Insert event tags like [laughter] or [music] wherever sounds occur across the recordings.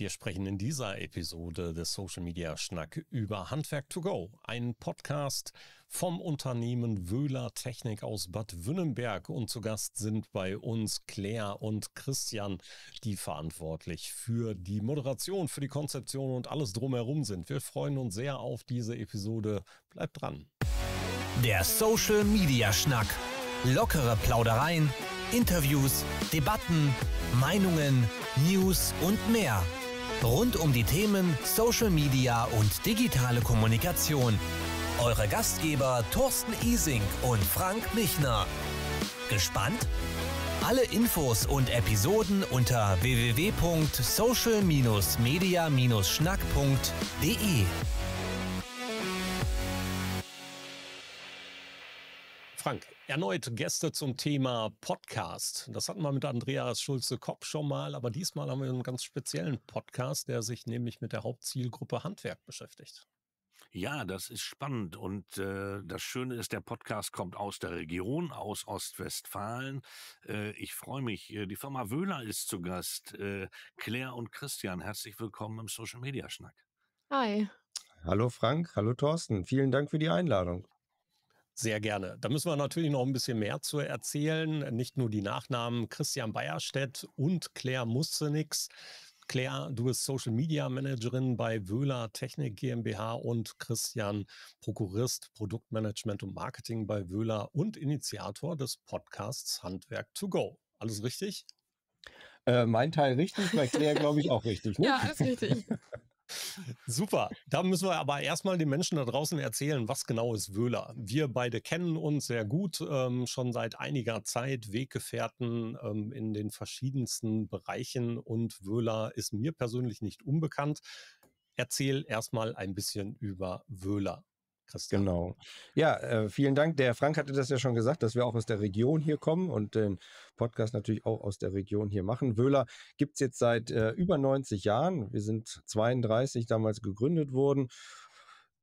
Wir sprechen in dieser Episode des Social Media Schnack über Handwerk to go, einen Podcast vom Unternehmen Wöhler Technik aus Bad Wünnenberg und zu Gast sind bei uns Claire und Christian, die verantwortlich für die Moderation, für die Konzeption und alles drumherum sind. Wir freuen uns sehr auf diese Episode. Bleibt dran. Der Social Media Schnack. Lockere Plaudereien, Interviews, Debatten, Meinungen, News und mehr Rund um die Themen Social Media und digitale Kommunikation. Eure Gastgeber Thorsten Ising und Frank Michner. Gespannt? Alle Infos und Episoden unter www.social-media-schnack.de. Frank, erneut Gäste zum Thema Podcast. Das hatten wir mit Andreas Schulze-Kopp schon mal, aber diesmal haben wir einen ganz speziellen Podcast, der sich nämlich mit der Hauptzielgruppe Handwerk beschäftigt. Ja, das ist spannend und äh, das Schöne ist, der Podcast kommt aus der Region, aus Ostwestfalen. Äh, ich freue mich. Äh, die Firma Wöhler ist zu Gast. Äh, Claire und Christian, herzlich willkommen im Social Media Schnack. Hi. Hallo Frank, hallo Thorsten. Vielen Dank für die Einladung. Sehr gerne. Da müssen wir natürlich noch ein bisschen mehr zu erzählen. Nicht nur die Nachnamen Christian Beierstedt und Claire Mustenix. Claire, du bist Social Media Managerin bei Wöhler Technik GmbH und Christian Prokurist Produktmanagement und Marketing bei Wöhler und Initiator des Podcasts Handwerk to Go. Alles richtig? Äh, mein Teil richtig, bei Claire glaube ich auch richtig. Ne? Ja, alles richtig. [laughs] Super. Da müssen wir aber erstmal den Menschen da draußen erzählen, was genau ist Wöhler. Wir beide kennen uns sehr gut, ähm, schon seit einiger Zeit Weggefährten ähm, in den verschiedensten Bereichen und Wöhler ist mir persönlich nicht unbekannt. Erzähl erstmal ein bisschen über Wöhler. Christian. Genau. Ja, äh, vielen Dank. Der Frank hatte das ja schon gesagt, dass wir auch aus der Region hier kommen und den Podcast natürlich auch aus der Region hier machen. Wöhler gibt es jetzt seit äh, über 90 Jahren. Wir sind 32 damals gegründet worden.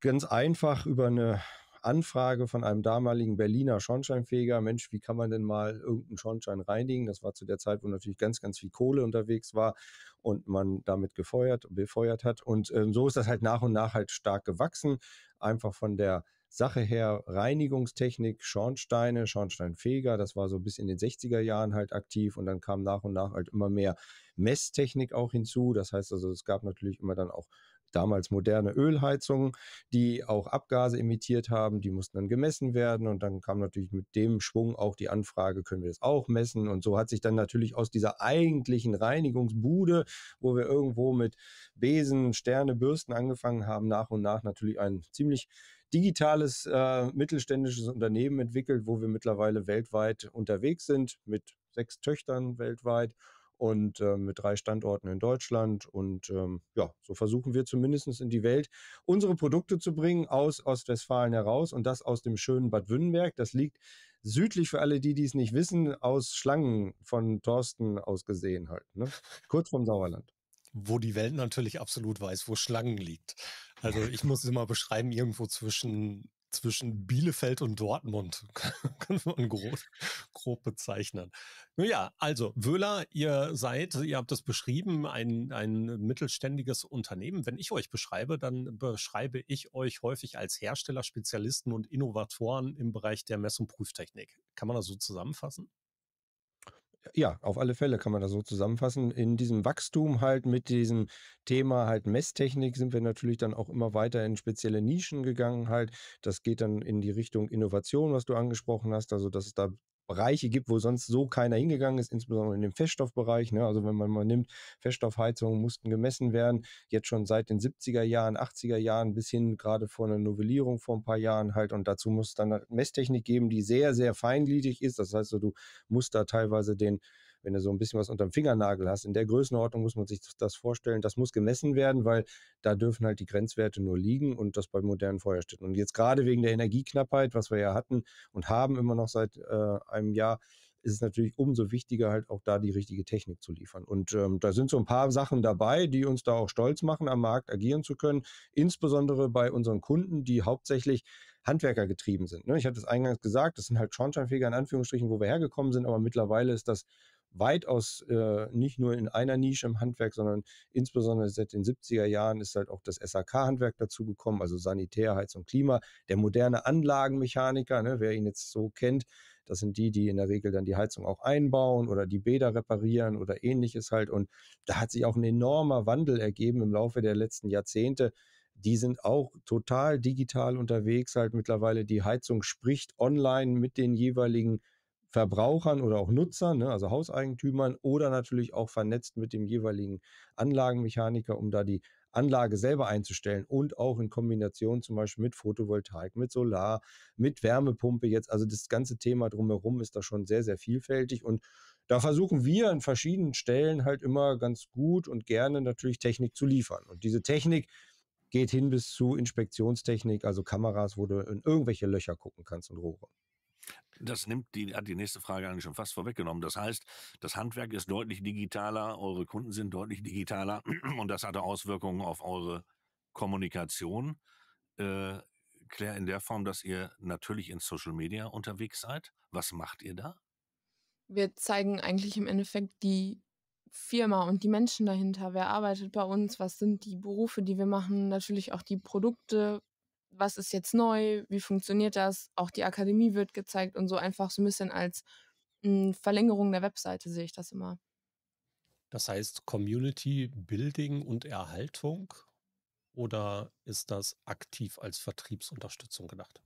Ganz einfach über eine Anfrage von einem damaligen Berliner Schornsteinfeger, Mensch, wie kann man denn mal irgendeinen Schornstein reinigen? Das war zu der Zeit, wo natürlich ganz, ganz viel Kohle unterwegs war und man damit gefeuert, befeuert hat. Und ähm, so ist das halt nach und nach halt stark gewachsen einfach von der Sache her Reinigungstechnik, Schornsteine, Schornsteinfeger, das war so bis in den 60er Jahren halt aktiv und dann kam nach und nach halt immer mehr Messtechnik auch hinzu. Das heißt also, es gab natürlich immer dann auch damals moderne Ölheizungen, die auch Abgase emittiert haben, die mussten dann gemessen werden und dann kam natürlich mit dem Schwung auch die Anfrage, können wir das auch messen und so hat sich dann natürlich aus dieser eigentlichen Reinigungsbude, wo wir irgendwo mit Besen, Sterne, Bürsten angefangen haben, nach und nach natürlich ein ziemlich digitales äh, mittelständisches Unternehmen entwickelt, wo wir mittlerweile weltweit unterwegs sind mit sechs Töchtern weltweit und äh, mit drei Standorten in Deutschland. Und ähm, ja, so versuchen wir zumindest in die Welt unsere Produkte zu bringen aus Ostwestfalen heraus und das aus dem schönen Bad Wünnenberg. Das liegt südlich für alle die, die es nicht wissen, aus Schlangen von Thorsten aus gesehen halt, ne? kurz vom Sauerland wo die Welt natürlich absolut weiß, wo Schlangen liegt. Also ich muss es immer beschreiben, irgendwo zwischen zwischen Bielefeld und Dortmund, [laughs] können wir grob, grob bezeichnen. Naja, also Wöhler, ihr seid, ihr habt es beschrieben, ein, ein mittelständiges Unternehmen. Wenn ich euch beschreibe, dann beschreibe ich euch häufig als Hersteller, Spezialisten und Innovatoren im Bereich der Mess- und Prüftechnik. Kann man das so zusammenfassen? Ja, auf alle Fälle kann man das so zusammenfassen. In diesem Wachstum halt mit diesem Thema halt Messtechnik sind wir natürlich dann auch immer weiter in spezielle Nischen gegangen halt. Das geht dann in die Richtung Innovation, was du angesprochen hast. Also, dass es da Bereiche gibt, wo sonst so keiner hingegangen ist, insbesondere in dem Feststoffbereich. Ne? Also wenn man mal nimmt, Feststoffheizungen mussten gemessen werden, jetzt schon seit den 70er Jahren, 80er Jahren bis hin gerade vor einer Novellierung vor ein paar Jahren halt. Und dazu muss es dann eine halt Messtechnik geben, die sehr, sehr feingliedrig ist. Das heißt, so, du musst da teilweise den wenn du so ein bisschen was unterm Fingernagel hast, in der Größenordnung muss man sich das vorstellen, das muss gemessen werden, weil da dürfen halt die Grenzwerte nur liegen und das bei modernen Feuerstätten. Und jetzt gerade wegen der Energieknappheit, was wir ja hatten und haben immer noch seit äh, einem Jahr, ist es natürlich umso wichtiger, halt auch da die richtige Technik zu liefern. Und ähm, da sind so ein paar Sachen dabei, die uns da auch stolz machen, am Markt agieren zu können, insbesondere bei unseren Kunden, die hauptsächlich Handwerker getrieben sind. Ne? Ich hatte es eingangs gesagt, das sind halt Schornsteinfeger in Anführungsstrichen, wo wir hergekommen sind, aber mittlerweile ist das weitaus äh, nicht nur in einer Nische im Handwerk, sondern insbesondere seit den 70er Jahren ist halt auch das SAK-Handwerk dazugekommen, also Sanitär, Heizung, Klima, der moderne Anlagenmechaniker, ne, wer ihn jetzt so kennt, das sind die, die in der Regel dann die Heizung auch einbauen oder die Bäder reparieren oder ähnliches halt. Und da hat sich auch ein enormer Wandel ergeben im Laufe der letzten Jahrzehnte die sind auch total digital unterwegs, halt mittlerweile die Heizung spricht online mit den jeweiligen Verbrauchern oder auch Nutzern, ne, also Hauseigentümern oder natürlich auch vernetzt mit dem jeweiligen Anlagenmechaniker, um da die Anlage selber einzustellen und auch in Kombination zum Beispiel mit Photovoltaik, mit Solar, mit Wärmepumpe jetzt. Also das ganze Thema drumherum ist da schon sehr, sehr vielfältig und da versuchen wir an verschiedenen Stellen halt immer ganz gut und gerne natürlich Technik zu liefern. Und diese Technik geht hin bis zu Inspektionstechnik, also Kameras, wo du in irgendwelche Löcher gucken kannst und Rohre. Das nimmt die, hat die nächste Frage eigentlich schon fast vorweggenommen. Das heißt, das Handwerk ist deutlich digitaler, eure Kunden sind deutlich digitaler [clears throat] und das hatte Auswirkungen auf eure Kommunikation. Äh, Claire, in der Form, dass ihr natürlich in Social Media unterwegs seid. Was macht ihr da? Wir zeigen eigentlich im Endeffekt die Firma und die Menschen dahinter. Wer arbeitet bei uns? Was sind die Berufe, die wir machen? Natürlich auch die Produkte, was ist jetzt neu, wie funktioniert das, auch die Akademie wird gezeigt und so einfach so ein bisschen als mh, hm, Verlängerung der Webseite sehe ich das immer. Das heißt Community Building und Erhaltung oder ist das aktiv als Vertriebsunterstützung gedacht?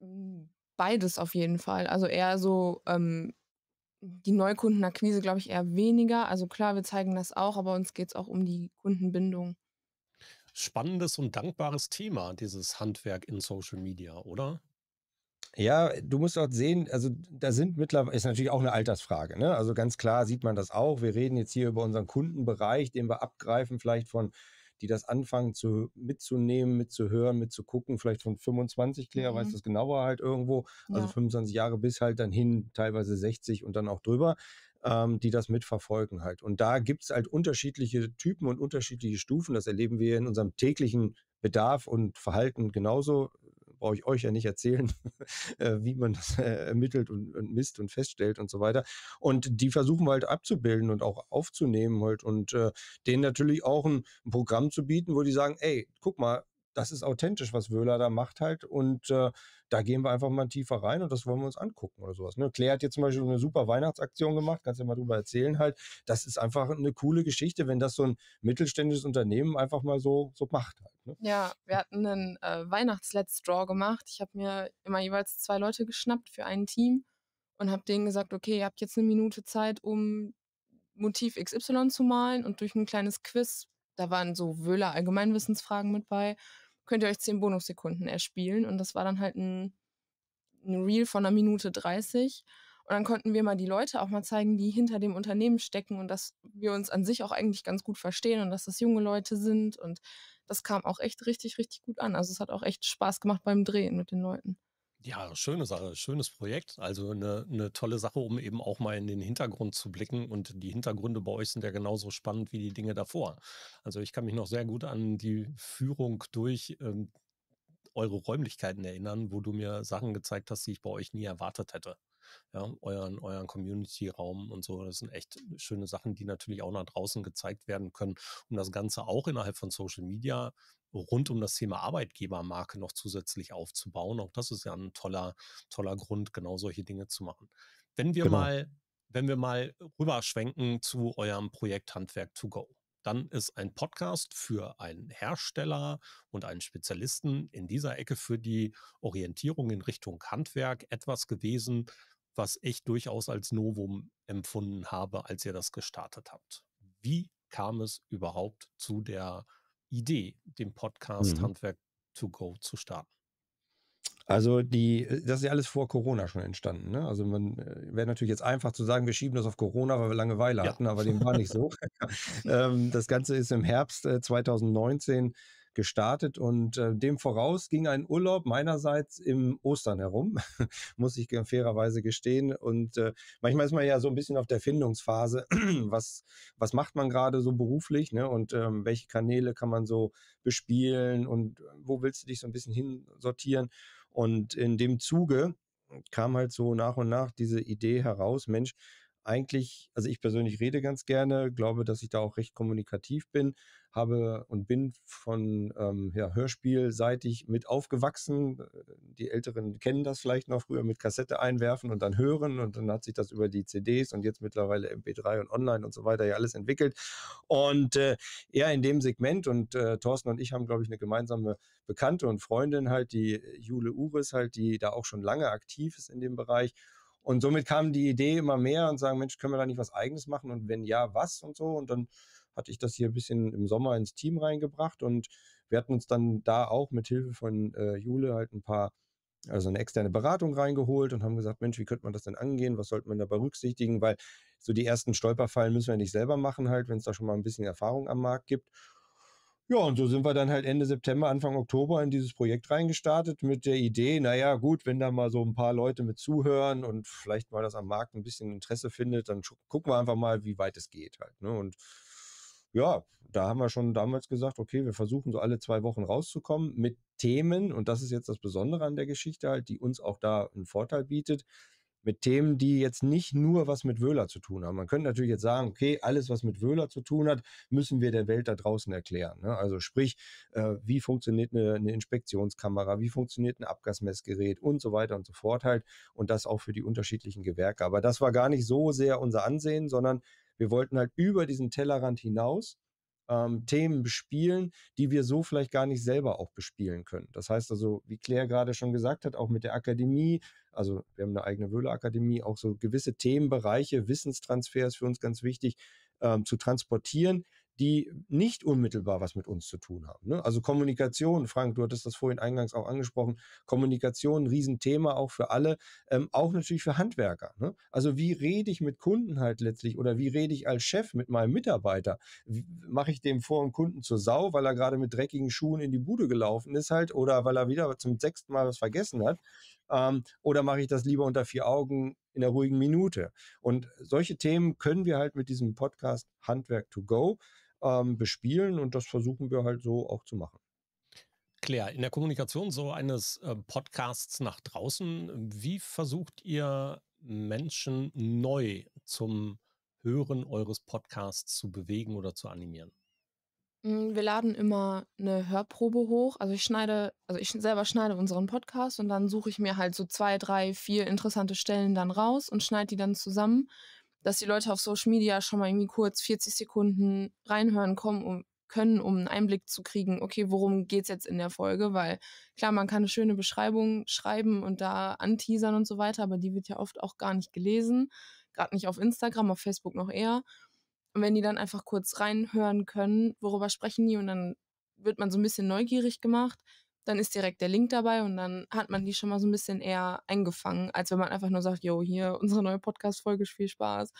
Hm, beides auf jeden Fall. Also eher so ähm, die Neukundenakquise, glaube ich, eher weniger. Also klar, wir zeigen das auch, aber uns geht es auch um die Kundenbindung spannendes und dankbares Thema, dieses Handwerk in Social Media, oder? Ja, du musst dort sehen, also da sind mittlerweile, ist natürlich auch eine Altersfrage, ne? Also ganz klar sieht man das auch. Wir reden jetzt hier über unseren Kundenbereich, den wir abgreifen, vielleicht von, die das anfangen zu mitzunehmen, mitzuhören, mitzugucken, vielleicht von 25, Claire mhm. weiß das genauer halt irgendwo, also ja. 25 Jahre bis halt dann hin, teilweise 60 und dann auch drüber ähm, die das mitverfolgen halt. Und da mhm. gibt es halt unterschiedliche Typen und unterschiedliche Stufen. Das erleben wir in unserem täglichen Bedarf und Verhalten genauso. Brauche ich euch ja nicht erzählen, [laughs] äh, wie man das äh, ermittelt und, und, misst und feststellt und so weiter. Und die versuchen wir halt abzubilden und auch aufzunehmen halt und äh, denen natürlich auch ein, ein Programm zu bieten, wo die sagen, ey, guck mal, das ist authentisch, was Wöhler da macht halt. Und äh, da gehen wir einfach mal tiefer rein und das wollen wir uns angucken oder sowas. Ne? Claire hat jetzt zum Beispiel eine super Weihnachtsaktion gemacht, kannst du ja mal drüber erzählen halt. Das ist einfach eine coole Geschichte, wenn das so ein mittelständisches Unternehmen einfach mal so, so macht halt. Ne? Ja, wir hatten einen äh, Weihnachts-Let's Draw gemacht. Ich habe mir immer jeweils zwei Leute geschnappt für ein Team und habe denen gesagt, okay, ihr habt jetzt eine Minute Zeit, um Motiv XY zu malen und durch ein kleines Quiz, da waren so Wöhler Allgemeinwissensfragen mit bei, könnt ihr euch 10 Bonussekunden erspielen. Und das war dann halt ein, ein Reel von einer Minute 30. Und dann konnten wir mal die Leute auch mal zeigen, die hinter dem Unternehmen stecken und dass wir uns an sich auch eigentlich ganz gut verstehen und dass das junge Leute sind. Und das kam auch echt richtig, richtig gut an. Also es hat auch echt Spaß gemacht beim Drehen mit den Leuten. Ja, schöne Sache, schönes Projekt. Also eine, eine, tolle Sache, um eben auch mal in den Hintergrund zu blicken. Und die Hintergründe bei euch sind ja genauso spannend wie die Dinge davor. Also ich kann mich noch sehr gut an die Führung durch ähm, eure Räumlichkeiten erinnern, wo du mir Sachen gezeigt hast, die ich bei euch nie erwartet hätte ja, euren, euren Community-Raum und so. Das sind echt schöne Sachen, die natürlich auch nach draußen gezeigt werden können, um das Ganze auch innerhalb von Social Media rund um das Thema Arbeitgebermarke noch zusätzlich aufzubauen. Auch das ist ja ein toller, toller Grund, genau solche Dinge zu machen. Wenn wir genau. mal, wenn wir mal rüberschwenken zu eurem Projekt Handwerk to Go dann ist ein Podcast für einen Hersteller und einen Spezialisten in dieser Ecke für die Orientierung in Richtung Handwerk etwas gewesen, was ich durchaus als Novum empfunden habe, als ihr das gestartet habt. Wie kam es überhaupt zu der Idee, den Podcast mhm. Handwerk to Go zu starten? Also die, äh, das ist ja alles vor Corona schon entstanden. Ne? Also man äh, wäre natürlich jetzt einfach zu sagen, wir schieben das auf Corona, weil wir Langeweile ja. hatten, aber dem war nicht so. [laughs] Ähm, das Ganze ist im Herbst 2019 äh, gestartet und äh, dem voraus ging ein Urlaub meinerseits im Ostern herum, [laughs] muss ich fairerweise gestehen. Und äh, manchmal ist man ja so ein bisschen auf der Findungsphase, [clears throat] was, was macht man gerade so beruflich ne? und ähm, welche Kanäle kann man so bespielen und äh, wo willst du dich so ein bisschen hinsortieren. Und in dem Zuge kam halt so nach und nach diese Idee heraus, Mensch, eigentlich, also ich persönlich rede ganz gerne, glaube, dass ich da auch recht kommunikativ bin, habe und bin von ähm, ja, Hörspielseitig mit aufgewachsen. Die Älteren kennen das vielleicht noch früher mit Kassette einwerfen und dann hören und dann hat sich das über die CDs und jetzt mittlerweile MP3 und online und so weiter ja alles entwickelt. Und äh, eher in dem Segment und äh, Thorsten und ich haben, glaube ich, eine gemeinsame Bekannte und Freundin halt, die Jule Uris halt, die da auch schon lange aktiv ist in dem Bereich. Und somit kam die Idee immer mehr und sagen, Mensch, können wir da nicht was Eigenes machen? Und wenn ja, was und so? Und dann hatte ich das hier ein bisschen im Sommer ins Team reingebracht und wir hatten uns dann da auch mit Hilfe von äh, Jule halt ein paar, also eine externe Beratung reingeholt und haben gesagt, Mensch, wie könnte man das denn angehen? Was sollte man da berücksichtigen? Weil so die ersten Stolperfallen müssen wir nicht selber machen halt, wenn es da schon mal ein bisschen Erfahrung am Markt gibt. Ja, und so sind wir dann halt Ende September, Anfang Oktober in dieses Projekt reingestartet mit der Idee, naja, gut, wenn da mal so ein paar Leute mit zuhören und vielleicht mal das am Markt ein bisschen Interesse findet, dann gucken wir einfach mal, wie weit es geht halt. Ne? Und ja, da haben wir schon damals gesagt, okay, wir versuchen so alle zwei Wochen rauszukommen mit Themen, und das ist jetzt das Besondere an der Geschichte halt, die uns auch da einen Vorteil bietet, mit Themen, die jetzt nicht nur was mit Wöhler zu tun haben. Man könnte natürlich jetzt sagen, okay, alles, was mit Wöhler zu tun hat, müssen wir der Welt da draußen erklären. Ne? Also sprich, äh, wie funktioniert eine, eine, Inspektionskamera, wie funktioniert ein Abgasmessgerät und so weiter und so fort halt. Und das auch für die unterschiedlichen Gewerke. Aber das war gar nicht so sehr unser Ansehen, sondern wir wollten halt über diesen Tellerrand hinaus ähm, Themen bespielen, die wir so vielleicht gar nicht selber auch bespielen können. Das heißt also, wie Claire gerade schon gesagt hat, auch mit der Akademie, also wir haben eine eigene Wöhle-Akademie, auch so gewisse Themenbereiche, Wissenstransfer ist für uns ganz wichtig ähm, zu transportieren, die nicht unmittelbar was mit uns zu tun haben. Ne? Also Kommunikation, Frank, du hattest das vorhin eingangs auch angesprochen, Kommunikation, Riesenthema auch für alle, ähm, auch natürlich für Handwerker. Ne? Also wie rede ich mit Kunden halt letztlich oder wie rede ich als Chef mit meinem Mitarbeiter? Mache ich dem vor dem Kunden zur Sau, weil er gerade mit dreckigen Schuhen in die Bude gelaufen ist halt oder weil er wieder zum sechsten Mal was vergessen hat? Ähm, oder mache ich das lieber unter vier Augen in der ruhigen Minute? Und solche Themen können wir halt mit diesem Podcast Handwerk to Go ähm, bespielen und das versuchen wir halt so auch zu machen. Claire, in der Kommunikation so eines ähm, Podcasts nach draußen, wie versucht ihr Menschen neu zum Hören eures Podcasts zu bewegen oder zu animieren? Mm, wir laden immer eine Hörprobe hoch. Also ich schneide, also ich selber schneide unseren Podcast und dann suche ich mir halt so zwei, drei, vier interessante Stellen dann raus und schneide die dann zusammen dass die Leute auf Social Media schon mal irgendwie kurz 40 Sekunden reinhören kommen, um, können, um einen Einblick zu kriegen, okay, worum geht es jetzt in der Folge? Weil klar, man kann eine schöne Beschreibung schreiben und da anteasern und so weiter, aber die wird ja oft auch gar nicht gelesen. Gerade nicht auf Instagram, auf Facebook noch eher. Und wenn die dann einfach kurz reinhören können, worüber sprechen die und dann wird man so ein bisschen neugierig gemacht, dann ist direkt der Link dabei und dann hat man die schon mal so ein bisschen eher eingefangen, als wenn man einfach nur sagt, jo, hier unsere neue Podcast-Folge, viel Spaß.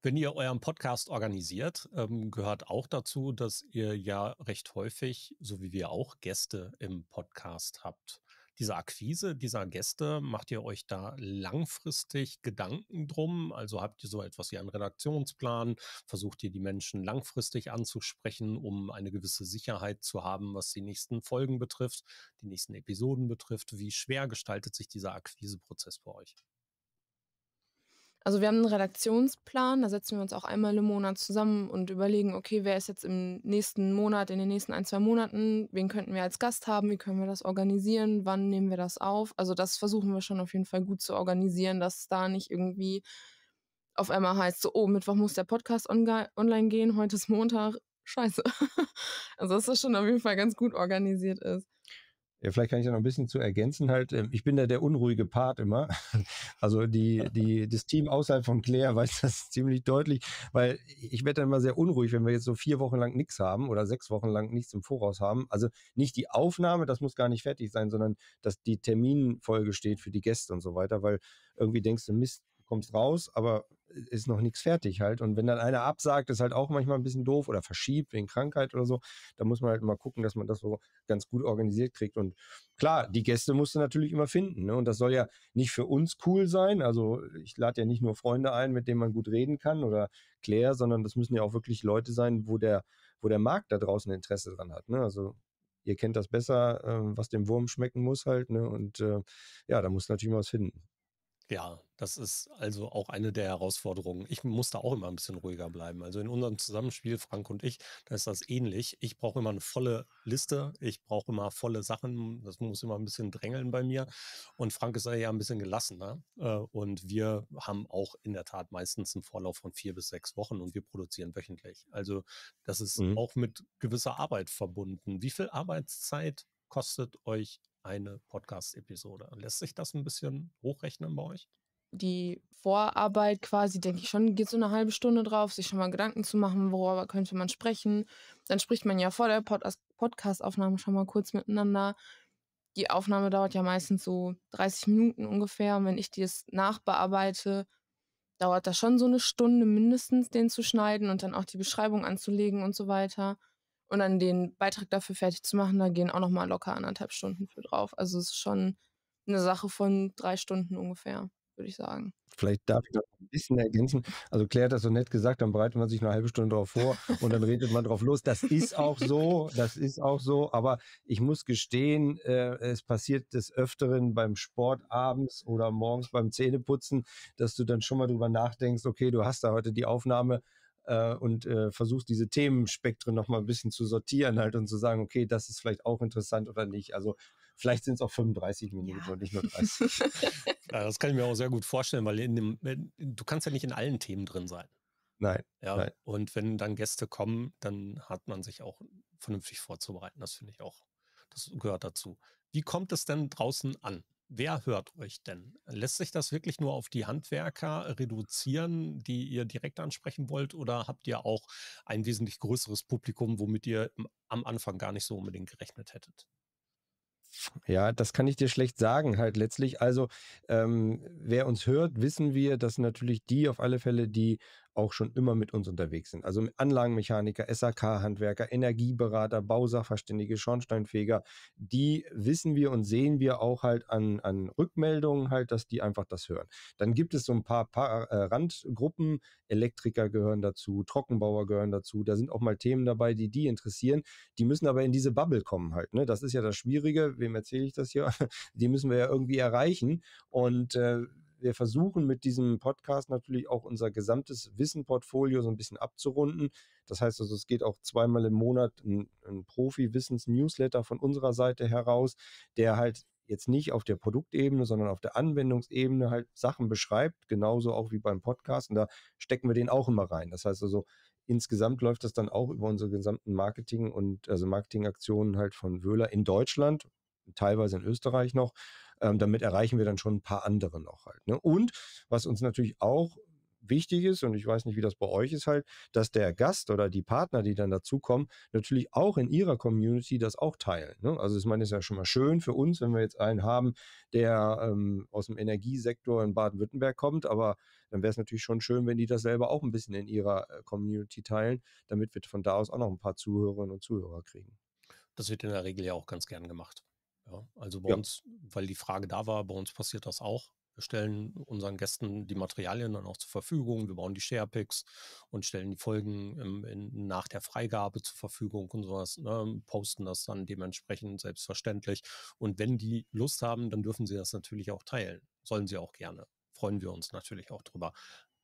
Wenn ihr euren Podcast organisiert, ähm, gehört auch dazu, dass ihr ja recht häufig, so wie wir auch, Gäste im Podcast habt dieser Akquise dieser Gäste, macht ihr euch da langfristig Gedanken drum? Also habt ihr so etwas wie einen Redaktionsplan? Versucht ihr die Menschen langfristig anzusprechen, um eine gewisse Sicherheit zu haben, was die nächsten Folgen betrifft, die nächsten Episoden betrifft? Wie schwer gestaltet sich dieser Akquiseprozess bei euch? Also wir haben einen Redaktionsplan, da setzen wir uns auch einmal im Monat zusammen und überlegen, okay, wer ist jetzt im nächsten Monat, in den nächsten ein, zwei Monaten, wen könnten wir als Gast haben, wie können wir das organisieren, wann nehmen wir das auf. Also das versuchen wir schon auf jeden Fall gut zu organisieren, dass da nicht irgendwie auf einmal heißt, so, oh, Mittwoch muss der Podcast online gehen, heute ist Montag, scheiße. [laughs] also dass das schon auf jeden Fall ganz gut organisiert ist. Ja, vielleicht kann ich da noch ein bisschen zu ergänzen halt. Ähm, ich bin da der unruhige Part immer. [laughs] Also die, die, das Team außerhalb von Claire weiß das [laughs] ziemlich deutlich, weil ich werde dann immer sehr unruhig, wenn wir jetzt so vier Wochen lang nichts haben oder sechs Wochen lang nichts im Voraus haben. Also nicht die Aufnahme, das muss gar nicht fertig sein, sondern dass die Terminfolge steht für die Gäste und so weiter, weil irgendwie denkst du, Mist, kommst raus, aber ist noch nichts fertig halt. Und wenn dann einer absagt, ist halt auch manchmal ein bisschen doof oder verschiebt wegen Krankheit oder so. Da muss man halt mal gucken, dass man das so ganz gut organisiert kriegt. Und klar, die Gäste musst du natürlich immer finden. Ne? Und das soll ja nicht für uns cool sein. Also ich lade ja nicht nur Freunde ein, mit denen man gut reden kann oder Claire, sondern das müssen ja auch wirklich Leute sein, wo der, wo der Markt da draußen Interesse dran hat. Ne? Also ihr kennt das besser, äh, was dem Wurm schmecken muss halt. Ne? Und äh, ja, da musst du natürlich mal was finden. Ja, das ist also auch eine der Herausforderungen. Ich muss da auch immer ein bisschen ruhiger bleiben. Also in unserem Zusammenspiel, Frank und ich, da ist das ähnlich. Ich brauche immer eine volle Liste. Ich brauche immer volle Sachen. Das muss immer ein bisschen drängeln bei mir. Und Frank ist ja ein bisschen gelassener. Äh, und wir haben auch in der Tat meistens einen Vorlauf von vier bis sechs Wochen und wir produzieren wöchentlich. Also das ist mhm. auch mit gewisser Arbeit verbunden. Wie viel Arbeitszeit kostet euch eine Podcast-Episode? Lässt sich das ein bisschen hochrechnen bei euch? die Vorarbeit quasi, denke ich schon, geht so eine halbe Stunde drauf, sich schon mal Gedanken zu machen, worüber könnte man sprechen. Dann spricht man ja vor der Pod also Podcast-Aufnahme schon mal kurz miteinander. Die Aufnahme dauert ja meistens so 30 Minuten ungefähr. Und wenn ich die jetzt nachbearbeite, dauert das schon so eine Stunde mindestens, den zu schneiden und dann auch die Beschreibung anzulegen und so weiter. Und dann den Beitrag dafür fertig zu machen, da gehen auch nochmal locker anderthalb Stunden für drauf. Also es ist schon eine Sache von drei Stunden ungefähr würde ich sagen. Vielleicht darf ich noch ein bisschen ergänzen. Also Claire hat das so nett gesagt, dann bereitet man sich eine halbe Stunde drauf vor und dann redet man drauf los. Das ist auch so, das ist auch so. Aber ich muss gestehen, äh, es passiert des Öfteren beim Sport abends oder morgens beim Zähneputzen, dass du dann schon mal drüber nachdenkst, okay, du hast da heute die Aufnahme äh, und äh, versuchst diese Themenspektren noch mal ein bisschen zu sortieren halt und zu sagen, okay, das ist vielleicht auch interessant oder nicht. Also Vielleicht sind es auch 35 Minuten ja. und nicht nur 30. [laughs] ja, das kann ich mir auch sehr gut vorstellen, weil dem, äh, du kannst ja nicht in allen Themen drin sein. Nein, ja, nein. Und wenn dann Gäste kommen, dann hat man sich auch vernünftig vorzubereiten. Das finde ich auch. Das gehört dazu. Wie kommt es denn draußen an? Wer hört euch denn? Lässt sich das wirklich nur auf die Handwerker reduzieren, die ihr direkt ansprechen wollt? Oder habt ihr auch ein wesentlich größeres Publikum, womit ihr am Anfang gar nicht so unbedingt gerechnet hättet? Ja, das kann ich dir schlecht sagen, halt letztlich. Also, ähm, wer uns hört, wissen wir, dass natürlich die auf alle Fälle, die auch schon immer mit uns unterwegs sind. Also Anlagenmechaniker, SAK-Handwerker, Energieberater, Bausachverständige, Schornsteinfeger, die wissen wir und sehen wir auch halt an, an Rückmeldungen halt, dass die einfach das hören. Dann gibt es so ein paar, paar äh, Randgruppen, Elektriker gehören dazu, Trockenbauer gehören dazu, da sind auch mal Themen dabei, die die interessieren. Die müssen aber in diese Bubble kommen halt. Ne? Das ist ja das Schwierige, wem erzähle ich das hier? [laughs] Die müssen wir ja irgendwie erreichen und äh, wir versuchen mit diesem Podcast natürlich auch unser gesamtes Wissenportfolio so ein bisschen abzurunden. Das heißt also, es geht auch zweimal im Monat ein, ein Profi-Wissens-Newsletter von unserer Seite heraus, der halt jetzt nicht auf der Produktebene, sondern auf der Anwendungsebene halt Sachen beschreibt, genauso auch wie beim Podcast. Und da stecken wir den auch immer rein. Das heißt also, insgesamt läuft das dann auch über unsere gesamten Marketing- und also Marketingaktionen halt von Wöhler in Deutschland, teilweise in Österreich noch ähm, damit erreichen wir dann schon ein paar andere noch halt. Ne? Und was uns natürlich auch wichtig ist, und ich weiß nicht, wie das bei euch ist halt, dass der Gast oder die Partner, die dann dazukommen, natürlich auch in ihrer Community das auch teilen. Ne? Also ich meine, es ist ja schon mal schön für uns, wenn wir jetzt einen haben, der ähm, aus dem Energiesektor in Baden-Württemberg kommt, aber dann wäre es natürlich schon schön, wenn die das selber auch ein bisschen in ihrer äh, Community teilen, damit wir von da aus auch noch ein paar Zuhörerinnen und Zuhörer kriegen. Das wird in der Regel ja auch ganz gern gemacht. Ja, also bei ja. uns, weil die Frage da war, bei uns passiert das auch. Wir stellen unseren Gästen die Materialien dann auch zur Verfügung. Wir bauen die Sharepics und stellen die Folgen im, ähm, in, nach der Freigabe zur Verfügung und sowas, ne, posten das dann dementsprechend selbstverständlich. Und wenn die Lust haben, dann dürfen sie das natürlich auch teilen. Sollen sie auch gerne. Freuen wir uns natürlich auch drüber.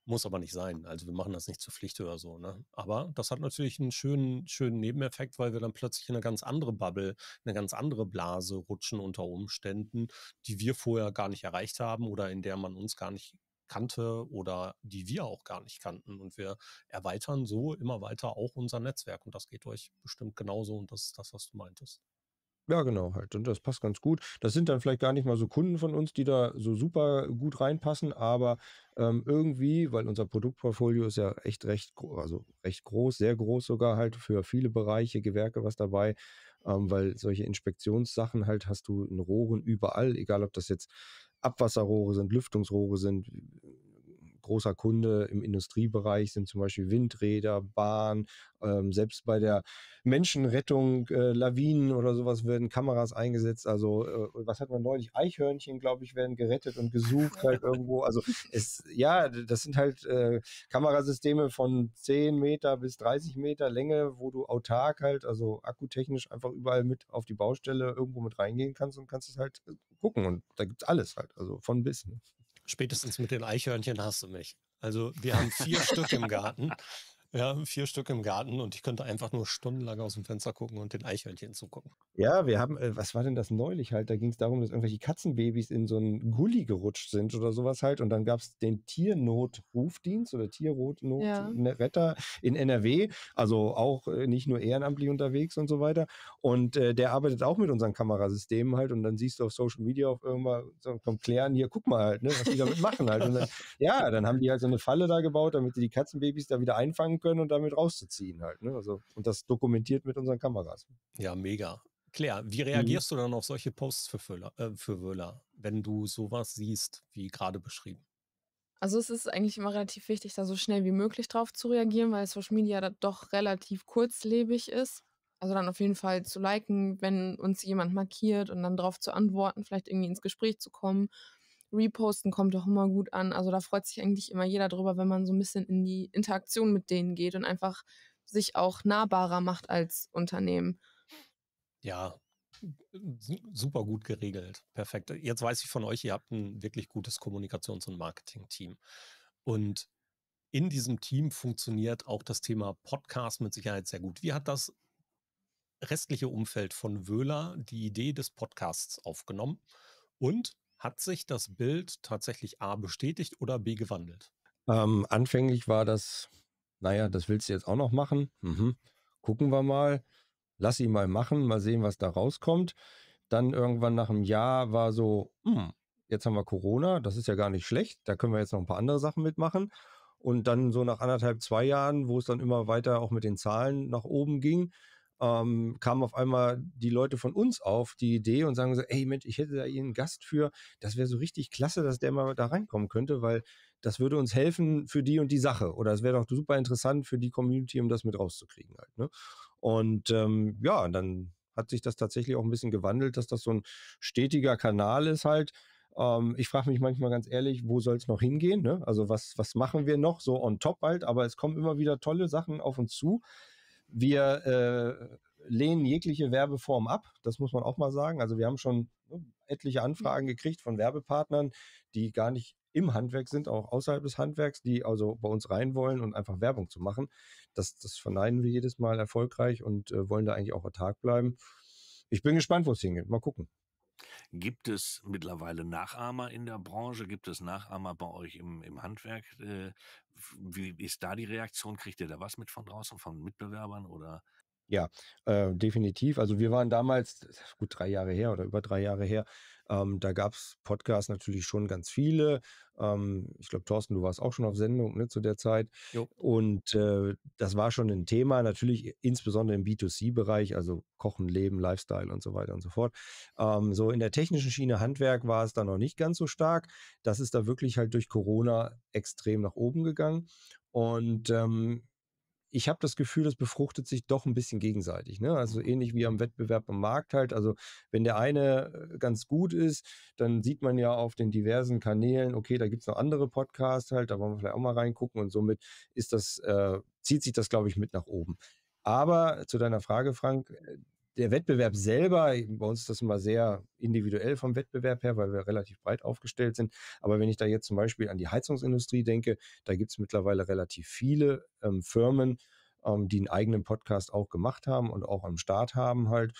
Muss aber nicht sein. Also wir machen das nicht zur Pflicht oder so. Ne? Aber das hat natürlich einen schönen, schönen Nebeneffekt, weil wir dann plötzlich in eine ganz andere Bubble, eine ganz andere Blase rutschen unter Umständen, die wir vorher gar nicht erreicht haben oder in der man uns gar nicht kannte oder die wir auch gar nicht kannten. Und wir erweitern so immer weiter auch unser Netzwerk. Und das geht euch bestimmt genauso. Und das ist das, was du meintest. Ja, genau, halt. Und das passt ganz gut. Das sind dann vielleicht gar nicht mal so Kunden von uns, die da so super gut reinpassen, aber ähm, irgendwie, weil unser Produktportfolio ist ja echt recht, also recht groß, sehr groß sogar halt für viele Bereiche, Gewerke was dabei, ähm, weil solche Inspektionssachen halt hast du in Rohren überall, egal ob das jetzt Abwasserrohre sind, Lüftungsrohre sind, großer Kunde im Industriebereich sind zum Beispiel Windräder, Bahn, ähm, selbst bei der Menschenrettung, äh, Lawinen oder sowas werden Kameras eingesetzt. Also, äh, was hat man neulich? Eichhörnchen, glaube ich, werden gerettet und gesucht halt [laughs] irgendwo. Also, es, ja, das sind halt äh, Kamerasysteme von 10 Meter bis 30 Meter Länge, wo du autark halt, also akkutechnisch einfach überall mit auf die Baustelle irgendwo mit reingehen kannst und kannst es halt äh, gucken. Und da gibt es alles halt, also von bis. Ne? Spätestens mit den Eichhörnchen hast du mich. Also wir haben vier Stück im Garten [laughs] Ja, vier Stück im Garten und ich könnte einfach nur stundenlang aus dem Fenster gucken und den Eichhörnchen zugucken. Ja, wir haben, äh, was war denn das neulich halt? Da ging es darum, dass irgendwelche Katzenbabys in so einen Gully gerutscht sind oder sowas halt. Und dann gab es den Tiernotrufdienst oder Tierrotnotretter ja. Ne, in NRW. Also auch äh, nicht nur ehrenamtlich unterwegs und so weiter. Und äh, der arbeitet auch mit unseren Kamerasystemen halt. Und dann siehst du auf Social Media auf irgendwann, so, komm, klären hier, guck mal halt, ne, was die damit machen halt. Dann, [laughs] ja, dann haben die halt so eine Falle da gebaut, damit sie die Katzenbabys da wieder einfangen können und damit rauszuziehen halt. Ne? Also, und das dokumentiert mit unseren Kameras. Ja, mega. Claire, wie mhm. reagierst mhm. du dann auf solche Posts für, Föhler, äh, für Wöhler, wenn du sowas siehst, wie gerade beschrieben? Also es ist eigentlich immer relativ wichtig, da so schnell wie möglich drauf zu reagieren, weil Social Media da doch relativ kurzlebig ist. Also dann auf jeden Fall zu liken, wenn uns jemand markiert und dann drauf zu antworten, vielleicht irgendwie ins Gespräch zu kommen Reposten kommt auch immer gut an. Also da freut sich eigentlich immer jeder drüber, wenn man so ein bisschen in die Interaktion mit denen geht und einfach sich auch nahbarer macht als Unternehmen. Ja, super gut geregelt. Perfekt. Jetzt weiß ich von euch, ihr habt ein wirklich gutes Kommunikations- und Marketing-Team. Und in diesem Team funktioniert auch das Thema Podcast mit Sicherheit sehr gut. Wie hat das restliche Umfeld von Wöhler die Idee des Podcasts aufgenommen? Und hat sich das Bild tatsächlich A bestätigt oder B gewandelt? Ähm, anfänglich war das, naja, das willst du jetzt auch noch machen. Mhm. Gucken wir mal. Lass ihn mal machen, mal sehen, was da rauskommt. Dann irgendwann nach einem Jahr war so, hm, jetzt haben wir Corona, das ist ja gar nicht schlecht, da können wir jetzt noch ein paar andere Sachen mitmachen. Und dann so nach anderthalb, zwei Jahren, wo es dann immer weiter auch mit den Zahlen nach oben ging, ähm, kamen auf einmal die Leute von uns auf die Idee und sagen so, ey Mensch, ich hätte da einen Gast für, das wäre so richtig klasse, dass der mal da reinkommen könnte, weil das würde uns helfen für die und die Sache. Oder es wäre doch super interessant für die Community, um das mit rauszukriegen halt. Ne? Und ähm, ja, dann hat sich das tatsächlich auch ein bisschen gewandelt, dass das so ein stetiger Kanal ist halt. Ähm, ich frage mich manchmal ganz ehrlich, wo soll es noch hingehen? Ne? Also was, was machen wir noch so on top halt? Aber es kommen immer wieder tolle Sachen auf uns zu. Wir äh, lehnen jegliche Werbeform ab, das muss man auch mal sagen. Also wir haben schon ne, etliche Anfragen gekriegt von Werbepartnern, die gar nicht im Handwerk sind, auch außerhalb des Handwerks, die also bei uns rein wollen und einfach Werbung zu machen. Das, das verneinen wir jedes Mal erfolgreich und äh, wollen da eigentlich auch autark bleiben. Ich bin gespannt, wo es hingeht. Mal gucken. Gibt es mittlerweile Nachahmer in der Branche? Gibt es Nachahmer bei euch im, im Handwerk? Äh, wie ist da die Reaktion? Kriegt ihr da was mit von draußen, von Mitbewerbern oder? Ja, äh, definitiv. Also wir waren damals, gut drei Jahre her oder über drei Jahre her, ähm, da gab es Podcasts natürlich schon ganz viele. Ähm, ich glaube, Thorsten, du warst auch schon auf Sendung ne, zu der Zeit. Jo. Und äh, das war schon ein Thema, natürlich insbesondere im B2C-Bereich, also Kochen, Leben, Lifestyle und so weiter und so fort. Ähm, so in der technischen Schiene Handwerk war es da noch nicht ganz so stark. Das ist da wirklich halt durch Corona extrem nach oben gegangen. Und ähm, ich habe das Gefühl, das befruchtet sich doch ein bisschen gegenseitig. Ne? Also mhm. ähnlich wie am Wettbewerb am Markt halt. Also wenn der eine äh, ganz gut ist, dann sieht man ja auf den diversen Kanälen, okay, da gibt es noch andere Podcasts halt, da wollen wir vielleicht auch mal reingucken und somit ist das, äh, zieht sich das, glaube ich, mit nach oben. Aber zu deiner Frage, Frank, äh, der Wettbewerb selber, bei uns ist das immer sehr individuell vom Wettbewerb her, weil wir relativ breit aufgestellt sind. Aber wenn ich da jetzt zum Beispiel an die Heizungsindustrie denke, da gibt es mittlerweile relativ viele ähm, Firmen, ähm, die einen eigenen Podcast auch gemacht haben und auch am Start haben halt.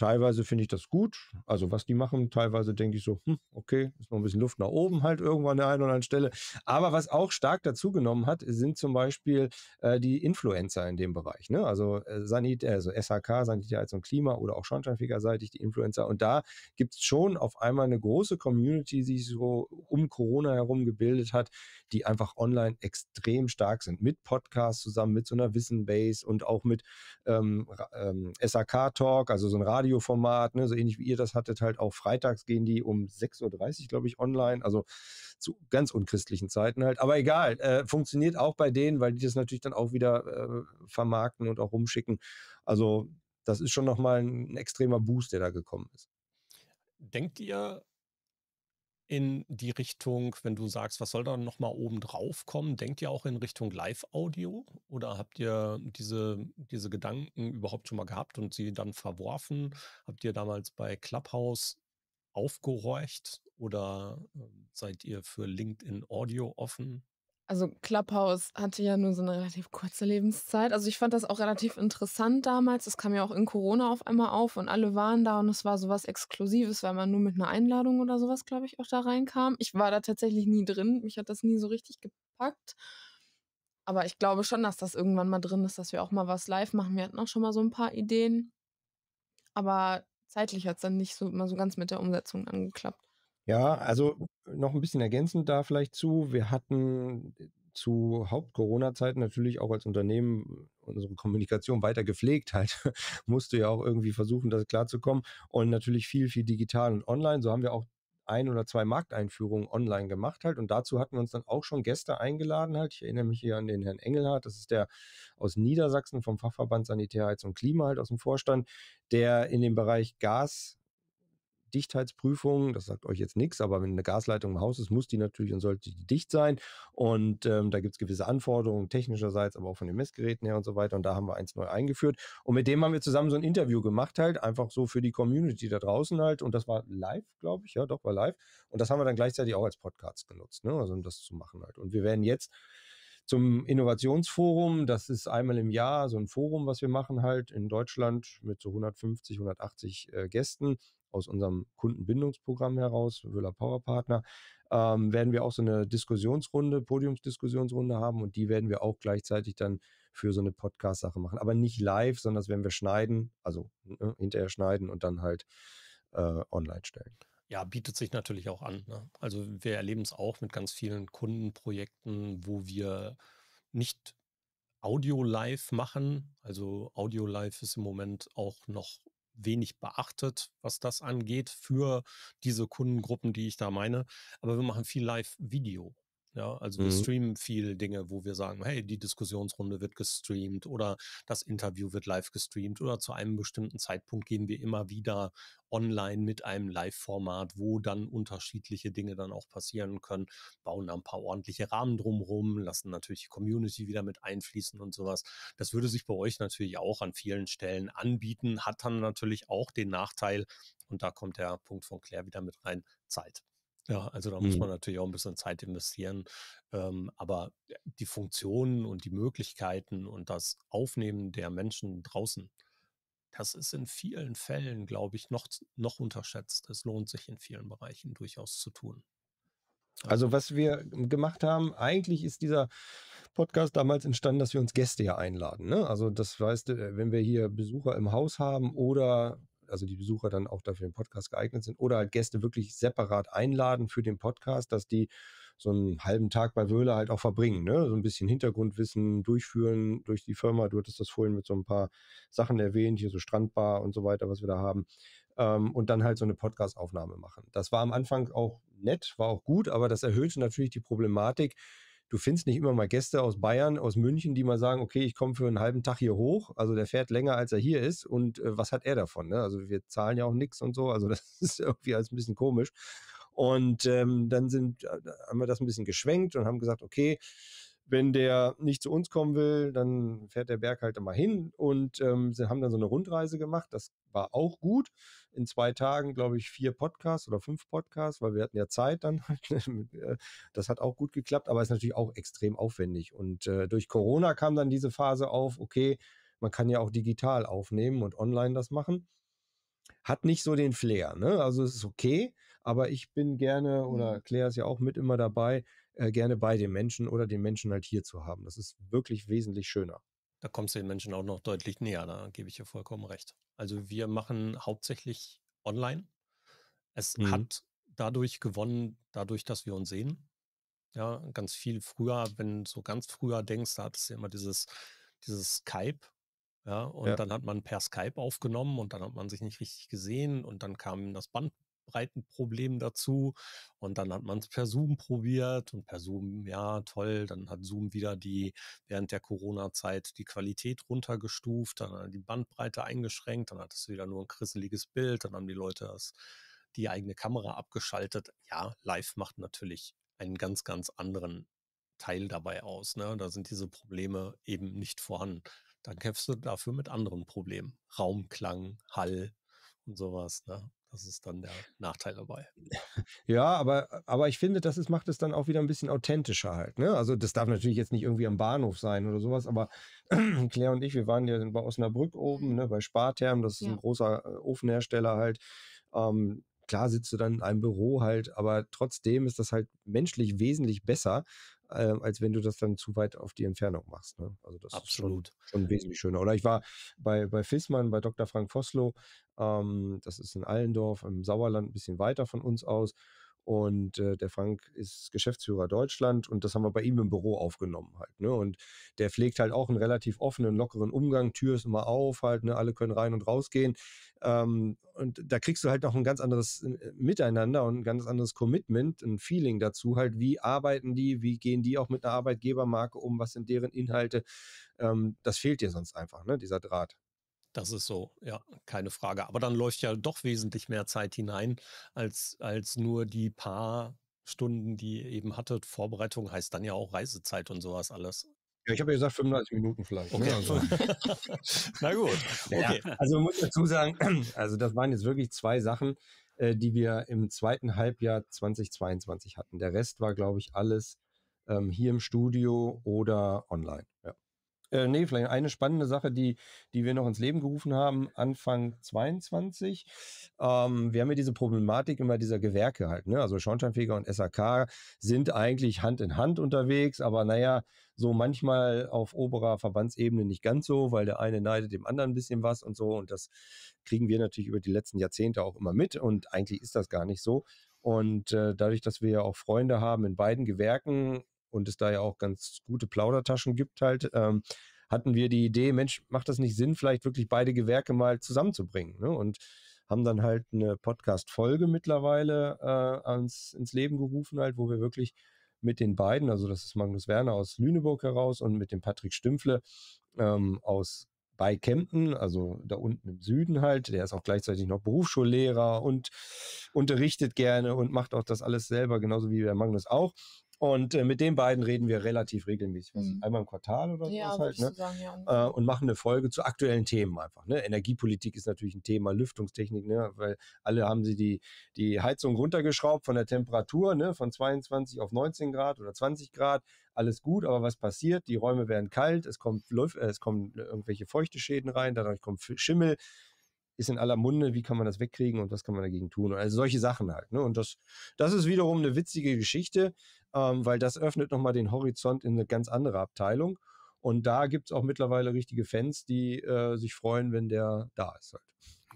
Teilweise finde ich das gut, also was die machen. Teilweise denke ich so, hm, okay, ist noch ein bisschen Luft nach oben halt irgendwann an der einen oder anderen Stelle. Aber was auch stark dazugenommen hat, sind zum Beispiel äh, die Influencer in dem Bereich. Ne? Also, äh, Sanit, also SHK, Sanitäts- und Klima oder auch Schornsteinfegerseitig die Influencer. Und da gibt es schon auf einmal eine große Community, die sich so um Corona herum gebildet hat, die einfach online extrem stark sind. Mit Podcasts zusammen, mit so einer Wissen-Base und auch mit ähm, ähm, SHK-Talk, also so ein Radio Audioformat, ne, so ähnlich wie ihr das hattet, halt auch freitags gehen die um 6.30 Uhr, glaube ich, online, also zu ganz unchristlichen Zeiten halt. Aber egal, äh, funktioniert auch bei denen, weil die das natürlich dann auch wieder äh, vermarkten und auch rumschicken. Also das ist schon nochmal ein, ein extremer Boost, der da gekommen ist. Denkt ihr, in die Richtung, wenn du sagst, was soll da nochmal oben drauf kommen? Denkt ihr auch in Richtung Live-Audio oder habt ihr diese, diese Gedanken überhaupt schon mal gehabt und sie dann verworfen? Habt ihr damals bei Clubhouse aufgehorcht oder ähm, seid ihr für LinkedIn Audio offen? also Clubhouse hatte ja nur so eine relativ kurze Lebenszeit. Also ich fand das auch relativ interessant damals. Das kam ja auch in Corona auf einmal auf und alle waren da und es war sowas Exklusives, weil man nur mit einer Einladung oder sowas, glaube ich, auch da reinkam. Ich war da tatsächlich nie drin. Mich hat das nie so richtig gepackt. Aber ich glaube schon, dass das irgendwann mal drin ist, dass wir auch mal was live machen. Wir hatten auch schon mal so ein paar Ideen. Aber zeitlich hat es dann nicht so immer so ganz mit der Umsetzung angeklappt. Ja, also noch ein bisschen ergänzend da vielleicht zu. Wir hatten äh, zu Haupt-Corona-Zeiten natürlich auch als Unternehmen unsere Kommunikation weiter gepflegt halt. [laughs] musste ja auch irgendwie versuchen, das klarzukommen. Und natürlich viel, viel digital und online. So haben wir auch ein oder zwei Markteinführungen online gemacht halt. Und dazu hatten wir uns dann auch schon Gäste eingeladen halt. Ich erinnere mich hier an den Herrn Engelhardt. Das ist der aus Niedersachsen vom Fachverband Sanitär, Heiz und Klima halt aus dem Vorstand, der in dem Bereich Gas Dichtheitsprüfung. Das sagt euch jetzt nichts, aber wenn eine Gasleitung im Haus ist, muss die natürlich und sollte die dicht sein. Und ähm, da gibt es gewisse Anforderungen technischerseits, aber auch von den Messgeräten her und so weiter. Und da haben wir eins neu eingeführt. Und mit dem haben wir zusammen so ein Interview gemacht, halt einfach so für die Community da draußen halt. Und das war live, glaube ich. Ja, doch, war live. Und das haben wir dann gleichzeitig auch als Podcast genutzt, ne? also um das zu machen halt. Und wir werden jetzt zum Innovationsforum. Das ist einmal im Jahr so ein Forum, was wir machen halt in Deutschland mit so 150, 180 äh, Gästen aus unserem Kundenbindungsprogramm heraus, Wöhler Power Partner, ähm, werden wir auch so eine Diskussionsrunde, Podiumsdiskussionsrunde haben und die werden wir auch gleichzeitig dann für so eine Podcast-Sache machen. Aber nicht live, sondern das werden wir schneiden, also ne, hinterher schneiden und dann halt äh, online stellen. Ja, bietet sich natürlich auch an. Ne? Also wir erleben es auch mit ganz vielen Kundenprojekten, wo wir nicht Audio live machen. Also Audio live ist im Moment auch noch wenig beachtet, was das angeht, für diese Kundengruppen, die ich da meine. Aber wir machen viel Live-Video. Ja, also wir mhm. streamen viele Dinge, wo wir sagen, hey, die Diskussionsrunde wird gestreamt oder das Interview wird live gestreamt oder zu einem bestimmten Zeitpunkt gehen wir immer wieder online mit einem Live-Format, wo dann unterschiedliche Dinge dann auch passieren können, bauen da ein paar ordentliche Rahmen drumherum, lassen natürlich die Community wieder mit einfließen und sowas. Das würde sich bei euch natürlich auch an vielen Stellen anbieten, hat dann natürlich auch den Nachteil, und da kommt der Punkt von Claire wieder mit rein, Zeit. Ja, also da muss man mhm. natürlich auch ein bisschen Zeit investieren. Ähm, aber die Funktionen und die Möglichkeiten und das Aufnehmen der Menschen draußen, das ist in vielen Fällen, glaube ich, noch, noch unterschätzt. Es lohnt sich in vielen Bereichen durchaus zu tun. Also was wir gemacht haben, eigentlich ist dieser Podcast damals entstanden, dass wir uns Gäste ja einladen. Ne? Also das heißt, äh, wenn wir hier Besucher im Haus haben oder also die Besucher dann auch dafür den Podcast geeignet sind oder halt Gäste wirklich separat einladen für den Podcast, dass die so einen halben Tag bei Wöhle halt auch verbringen, ne? So ein bisschen Hintergrundwissen durchführen durch die Firma. Du hattest das vorhin mit so ein paar Sachen erwähnt, hier so Strandbar und so weiter, was wir da haben. Ähm, und dann halt so eine Podcast-Aufnahme machen. Das war am Anfang auch nett, war auch gut, aber das erhöhte natürlich die Problematik, du findest nicht immer mal Gäste aus Bayern, aus München, die mal sagen, okay, ich komme für einen halben Tag hier hoch, also der fährt länger, als er hier ist und äh, was hat er davon? Ne? Also wir zahlen ja auch nichts und so, also [laughs] das ist irgendwie alles ein bisschen komisch. Und ähm, dann sind, äh, haben wir das ein bisschen geschwenkt und haben gesagt, okay, wenn der nicht zu uns kommen will, dann fährt der Berg halt immer hin und ähm, haben dann so eine Rundreise gemacht. Das war auch gut in zwei Tagen, glaube ich, vier Podcasts oder fünf Podcasts, weil wir hatten ja Zeit dann. Halt, ne, äh, das hat auch gut geklappt, aber ist natürlich auch extrem aufwendig. Und äh, durch Corona kam dann diese Phase auf, okay, man kann ja auch digital aufnehmen und online das machen. Hat nicht so den Flair, ne? Also es ist okay, aber ich bin gerne, oder mhm. Claire ist ja auch mit immer dabei, äh, gerne bei den Menschen oder den Menschen halt hier zu haben. Das ist wirklich wesentlich schöner. Da kommst du den Menschen auch noch deutlich näher, da gebe ich dir vollkommen recht. Also wir machen hauptsächlich online. Es mhm. hat dadurch gewonnen, dadurch, dass wir uns sehen. Ja, ganz viel früher, wenn du so ganz früher denkst, da hattest du immer dieses, dieses Skype. Ja, und ja. dann hat man per Skype aufgenommen und dann hat man sich nicht richtig gesehen und dann kam das Band breiten dazu. Und dann hat man es per Zoom probiert und per Zoom, ja, toll. Dann hat Zoom wieder die, während der Corona-Zeit die Qualität runtergestuft, dann die Bandbreite eingeschränkt, dann hat es wieder nur ein krisseliges Bild, dann haben die Leute das, die eigene Kamera abgeschaltet. Ja, live macht natürlich einen ganz, ganz anderen Teil dabei aus. Ne? Da sind diese Probleme eben nicht vorhanden. Dann kämpfst du dafür mit anderen Problemen. Raumklang, Hall und sowas. Ne? Das ist dann der Nachteil dabei. Ja, aber, aber ich finde, das ist, macht es dann auch wieder ein bisschen authentischer halt. Ne? Also das darf natürlich jetzt nicht irgendwie am Bahnhof sein oder sowas, aber [clears throat] Claire und ich, wir waren ja bei Osnabrück oben, mhm. ne, bei Spartherm, das ist ja. ein großer äh, Ofenhersteller halt. Ähm, klar sitzt du dann in einem Büro halt, aber trotzdem ist das halt menschlich wesentlich besser, äh, als wenn du das dann zu weit auf die Entfernung machst. Ne? Also das Absolut. ist schon, schon, wesentlich schöner. Oder ich war bei, bei Fissmann, bei Dr. Frank Foslo, ähm, das ist in Allendorf im Sauerland ein bisschen weiter von uns aus und äh, der Frank ist Geschäftsführer Deutschland und das haben wir bei ihm im Büro aufgenommen halt. Ne? Und der pflegt halt auch einen relativ offenen, lockeren Umgang. Tür ist immer auf halt, ne? alle können rein und rausgehen. Ähm, und da kriegst du halt noch ein ganz anderes äh, Miteinander und ein ganz anderes Commitment, ein Feeling dazu halt. Wie arbeiten die? Wie gehen die auch mit einer Arbeitgebermarke um? Was sind deren Inhalte? Ähm, das fehlt dir sonst einfach, ne? dieser Draht das ist so, ja, keine Frage. Aber dann läuft ja doch wesentlich mehr Zeit hinein als, als nur die paar Stunden, die ihr eben hattet. Vorbereitung heißt dann ja auch Reisezeit und sowas alles. Ja, ich habe ja gesagt 35 Minuten vielleicht. Ne, okay. Ne? Also. [laughs] Na gut. Okay. Ja, also man muss dazu sagen, [clears throat] also das waren jetzt wirklich zwei Sachen, äh, die wir im zweiten Halbjahr 2022 hatten. Der Rest war, glaube ich, alles ähm, hier im Studio oder online. Ja. Äh, nee, vielleicht eine spannende Sache, die, die wir noch ins Leben gerufen haben, Anfang 22. Ähm, wir haben ja diese Problematik immer dieser Gewerke halt. Ne? Also Schornsteinfeger und SAK sind eigentlich Hand in Hand unterwegs, aber naja, so manchmal auf oberer Verbandsebene nicht ganz so, weil der eine neidet dem anderen ein bisschen was und so. Und das kriegen wir natürlich über die letzten Jahrzehnte auch immer mit. Und eigentlich ist das gar nicht so. Und äh, dadurch, dass wir ja auch Freunde haben in beiden Gewerken, und es da ja auch ganz gute Plaudertaschen gibt halt, ähm, hatten wir die Idee, Mensch, macht das nicht Sinn, vielleicht wirklich beide Gewerke mal zusammenzubringen? Ne? Und haben dann halt eine Podcast-Folge mittlerweile äh, ans, ins Leben gerufen, halt, wo wir wirklich mit den beiden, also das ist Magnus Werner aus Lüneburg heraus und mit dem Patrick Stümpfle ähm, aus bei Kempten, also da unten im Süden halt, der ist auch gleichzeitig noch Berufsschullehrer und unterrichtet gerne und macht auch das alles selber, genauso wie der Magnus auch. Und äh, mit den beiden reden wir relativ regelmäßig. Mhm. einmal im Quartal oder ja, sowas halt. Ne? Sagen, ja. äh, und machen eine Folge zu aktuellen Themen einfach. Ne? Energiepolitik ist natürlich ein Thema, Lüftungstechnik, ne? weil alle haben sie die, die Heizung runtergeschraubt von der Temperatur, ne? von 22 auf 19 Grad oder 20 Grad. Alles gut, aber was passiert? Die Räume werden kalt, es, kommt, äh, es kommen irgendwelche feuchte Schäden rein, dadurch kommt Schimmel ist in aller Munde, wie kann man das wegkriegen und was kann man dagegen tun? Also solche Sachen halt. Ne? Und das, das ist wiederum eine witzige Geschichte, ähm, weil das öffnet nochmal den Horizont in eine ganz andere Abteilung. Und da gibt es auch mittlerweile richtige Fans, die äh, sich freuen, wenn der da ist halt.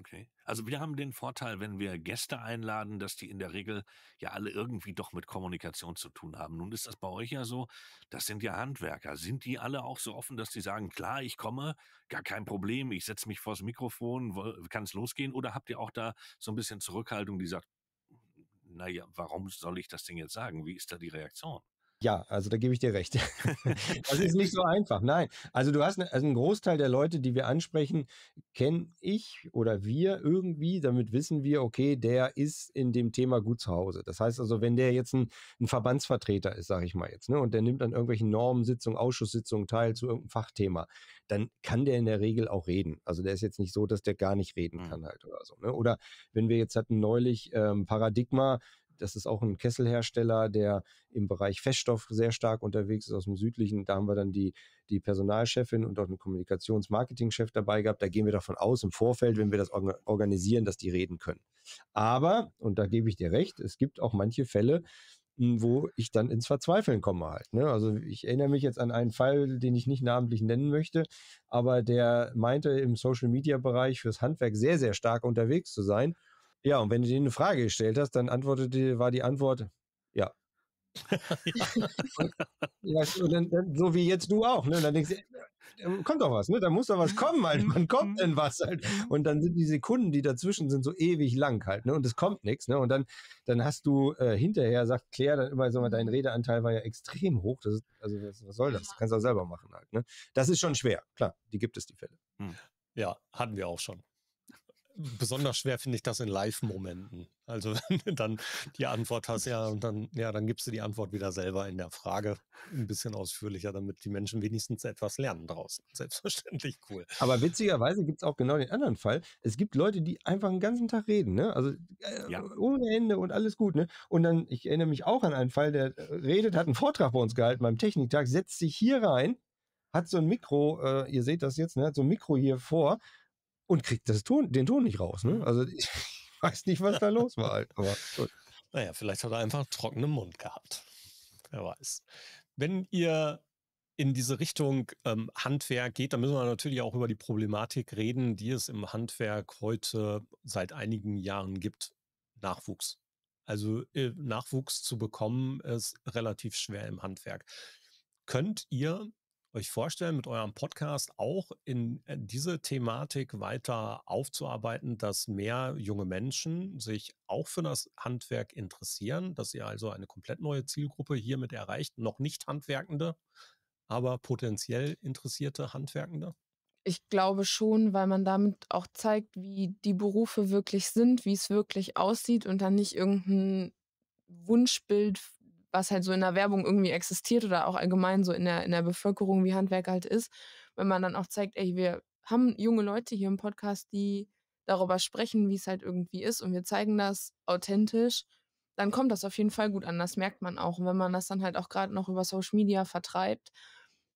Okay. Also wir haben den Vorteil, wenn wir Gäste einladen, dass die in der Regel ja alle irgendwie doch mit Kommunikation zu tun haben. Nun ist das bei euch ja so, das sind ja Handwerker. Sind die alle auch so offen, dass die sagen, klar, ich komme, gar kein Problem, ich setze mich vors Mikrofon, kann es losgehen? Oder habt ihr auch da so ein bisschen Zurückhaltung, die sagt, hm, naja, warum soll ich das Ding jetzt sagen? Wie ist da die Reaktion? Ja, also da gebe ich dir recht. [laughs] das ist nicht so einfach. Nein, also du hast ne, also einen Großteil der Leute, die wir ansprechen, kenne ich oder wir irgendwie. Damit wissen wir, okay, der ist in dem Thema gut zu Hause. Das heißt also, wenn der jetzt ein, ein Verbandsvertreter ist, sage ich mal jetzt, ne, und der nimmt an irgendwelchen Normensitzungen, Ausschusssitzungen teil zu irgendeinem Fachthema, dann kann der in der Regel auch reden. Also der ist jetzt nicht so, dass der gar nicht reden mhm. kann halt oder so. Ne? Oder wenn wir jetzt hatten neulich ähm, Paradigma, das ist auch ein Kesselhersteller, der im Bereich Feststoff sehr stark unterwegs ist aus dem südlichen. Da haben wir dann die, die Personalchefin und auch einen Kommunikationsmarketingchef dabei gehabt. Da gehen wir davon aus, im Vorfeld, wenn wir das organisieren, dass die reden können. Aber, und da gebe ich dir recht, es gibt auch manche Fälle, hm, wo ich dann ins Verzweifeln komme halt. Ne? Also ich erinnere mich jetzt an einen Fall, den ich nicht namentlich nennen möchte, aber der meinte im Social-Media-Bereich fürs Handwerk sehr, sehr stark unterwegs zu sein ja, und wenn du dir eine Frage gestellt hast, dann antwortete, war die Antwort, ja. ja. [laughs] und, ja dann, dann, so wie jetzt du auch, ne? Dann denkst du, da äh, äh, kommt doch was, ne? Da muss doch was mhm. kommen, halt. Wann kommt mhm. denn was halt? Und dann sind die Sekunden, die dazwischen sind, so ewig lang halt, ne? Und es kommt nichts, ne? Und dann, dann hast du äh, hinterher, sagt Claire dann immer so, dein Redeanteil war ja extrem hoch. Das ist, also was, was soll das? Das kannst du auch selber machen halt, ne? Das ist schon schwer, klar, die gibt es, die Fälle. Hm. Ja, hatten wir auch schon besonders schwer finde ich das in Live-Momenten. Also [laughs] wenn du dann die Antwort hast, ja, und dann, ja, dann gibst du die Antwort wieder selber in der Frage ein bisschen ausführlicher, damit die Menschen wenigstens etwas lernen draußen. [laughs] Selbstverständlich cool. Aber witzigerweise gibt es auch genau den anderen Fall. Es gibt Leute, die einfach den ganzen Tag reden, ne? Also äh, ja. ohne Ende und alles gut, ne? Und dann, ich erinnere mich auch an einen Fall, der äh, redet, hat einen Vortrag bei uns gehalten beim Techniktag, setzt sich hier rein, hat so ein Mikro, äh, ihr seht das jetzt, ne? Hat so ein Mikro hier vor und kriegt das Ton, den Ton nicht raus. Ne? Mhm. Also ich [laughs] weiß nicht, was da los war. Halt, aber gut. Naja, vielleicht hat er einfach einen trockenen Mund gehabt. Wer weiß. Wenn ihr in diese Richtung ähm, Handwerk geht, dann müssen wir natürlich auch über die Problematik reden, die es im Handwerk heute seit einigen Jahren gibt. Nachwuchs. Also äh, Nachwuchs zu bekommen ist relativ schwer im Handwerk. Könnt ihr euch vorstellen, mit eurem Podcast auch in äh, diese Thematik weiter aufzuarbeiten, dass mehr junge Menschen sich auch für das Handwerk interessieren, dass ihr also eine komplett neue Zielgruppe hiermit erreicht, noch nicht Handwerkende, aber potenziell interessierte Handwerkende? Ich glaube schon, weil man damit auch zeigt, wie die Berufe wirklich sind, wie es wirklich aussieht und dann nicht irgendein Wunschbild was halt so in der Werbung irgendwie existiert oder auch allgemein so in der, in der Bevölkerung, wie Handwerk halt ist, wenn man dann auch zeigt, ey, wir haben junge Leute hier im Podcast, die darüber sprechen, wie es halt irgendwie ist und wir zeigen das authentisch, dann kommt das auf jeden Fall gut an, das merkt man auch. Und wenn man das dann halt auch gerade noch über Social Media vertreibt,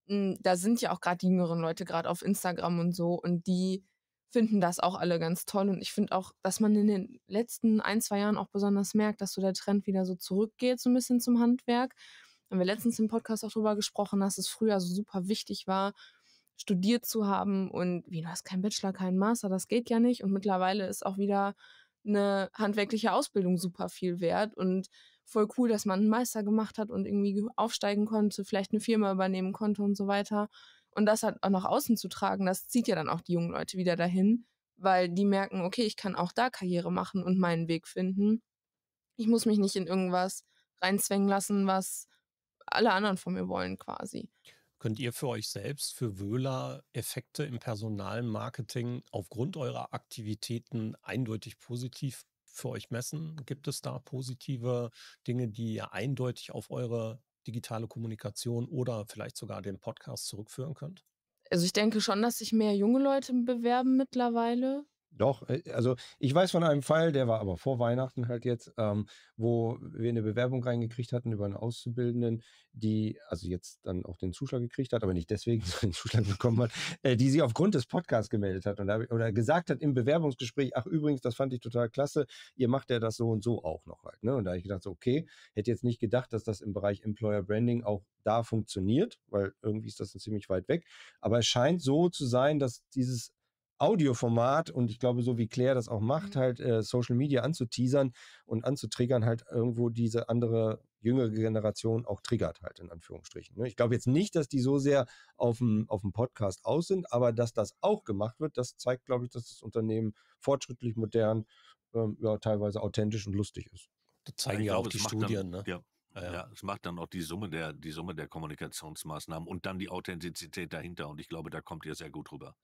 hm, da sind ja auch gerade die jüngeren Leute gerade auf Instagram und so und die finden das auch alle ganz toll. Und ich finde auch, dass man in den letzten ein, zwei Jahren auch besonders merkt, dass so der Trend wieder so zurückgeht, so ein bisschen zum Handwerk. Haben wir letztens im Podcast auch drüber gesprochen, dass es früher so super wichtig war, studiert zu haben und wie, du hast keinen Bachelor, keinen Master, das geht ja nicht. Und mittlerweile ist auch wieder eine handwerkliche Ausbildung super viel wert und voll cool, dass man einen Meister gemacht hat und irgendwie aufsteigen konnte, vielleicht eine Firma übernehmen konnte und so weiter. Und das halt auch nach außen zu tragen, das zieht ja dann auch die jungen Leute wieder dahin, weil die merken, okay, ich kann auch da Karriere machen und meinen Weg finden. Ich muss mich nicht in irgendwas reinzwängen lassen, was alle anderen von mir wollen quasi. Könnt ihr für euch selbst, für Wöhler, Effekte im Personalmarketing aufgrund eurer Aktivitäten eindeutig positiv für euch messen? Gibt es da positive Dinge, die ihr eindeutig auf eure digitale Kommunikation oder vielleicht sogar den Podcast zurückführen könnt? Also ich denke schon, dass sich mehr junge Leute bewerben mittlerweile. Doch, äh, also ich weiß von einem Fall, der war aber vor Weihnachten halt jetzt, ähm, wo wir eine Bewerbung reingekriegt hatten über eine Auszubildenden, die also jetzt dann auch den Zuschlag gekriegt hat, aber nicht deswegen [laughs] sondern den Zuschlag bekommen hat, äh, die sie aufgrund des Podcasts gemeldet hat und, oder gesagt hat im Bewerbungsgespräch, ach übrigens, das fand ich total klasse, ihr macht ja das so und so auch noch halt. Ne? Und da habe ich gedacht, so, okay, hätte jetzt nicht gedacht, dass das im Bereich Employer Branding auch da funktioniert, weil irgendwie ist das ziemlich weit weg. Aber es scheint so zu sein, dass dieses Audioformat und ich glaube, so wie Claire das auch macht, mhm. halt äh, Social Media anzuteasern und anzutriggern, halt irgendwo diese andere jüngere Generation auch triggert, halt in Anführungsstrichen. Ne? Ich glaube jetzt nicht, dass die so sehr auf dem, Podcast aus sind, aber dass das auch gemacht wird, das zeigt, glaube ich, dass das Unternehmen fortschrittlich, modern, ähm, ja, teilweise authentisch und lustig ist. Das zeigen ne? ja, ja auch die Studien, dann, ne? Ja. Ja. ja. es macht dann auch die Summe der, die Summe der Kommunikationsmaßnahmen und dann die Authentizität dahinter. Und ich glaube, da kommt ihr sehr gut rüber.